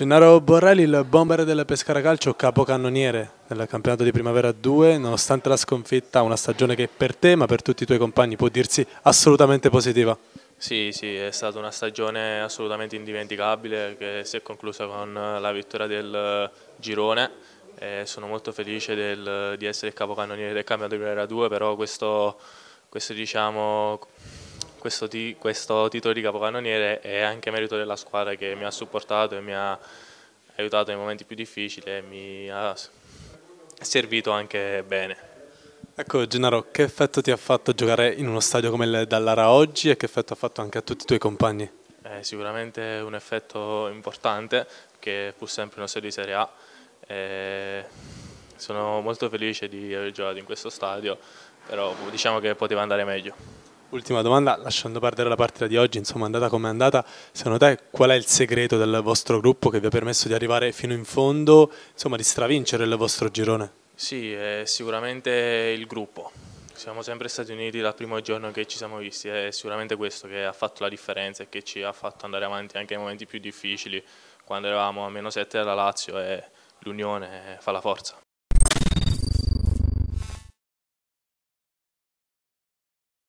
Gennaro Borrelli, il bomber del Pescara Calcio, capocannoniere nel campionato di Primavera 2, nonostante la sconfitta, una stagione che per te, ma per tutti i tuoi compagni, può dirsi assolutamente positiva. Sì, sì, è stata una stagione assolutamente indimenticabile che si è conclusa con la vittoria del eh, girone. E sono molto felice del, di essere il capocannoniere del campionato di Primavera 2, però questo, questo diciamo, questo, ti, questo titolo di capocannoniere è anche merito della squadra che mi ha supportato e mi ha aiutato nei momenti più difficili e mi ha servito anche bene. Ecco Gennaro, che effetto ti ha fatto giocare in uno stadio come il Dallara oggi e che effetto ha fatto anche a tutti i tuoi compagni? È eh, sicuramente un effetto importante, che pur sempre uno stadio di Serie A. E eh, sono molto felice di aver giocato in questo stadio, però diciamo che poteva andare meglio. Ultima domanda, lasciando perdere la partita di oggi, insomma, andata come è andata, secondo te qual è il segreto del vostro gruppo che vi ha permesso di arrivare fino in fondo, insomma, di stravincere il vostro girone? Sì, è sicuramente il gruppo. Siamo sempre stati uniti dal primo giorno che ci siamo visti, è sicuramente questo che ha fatto la differenza e che ci ha fatto andare avanti anche nei momenti più difficili, quando eravamo a meno 7 dalla Lazio e eh, l'unione eh, fa la forza.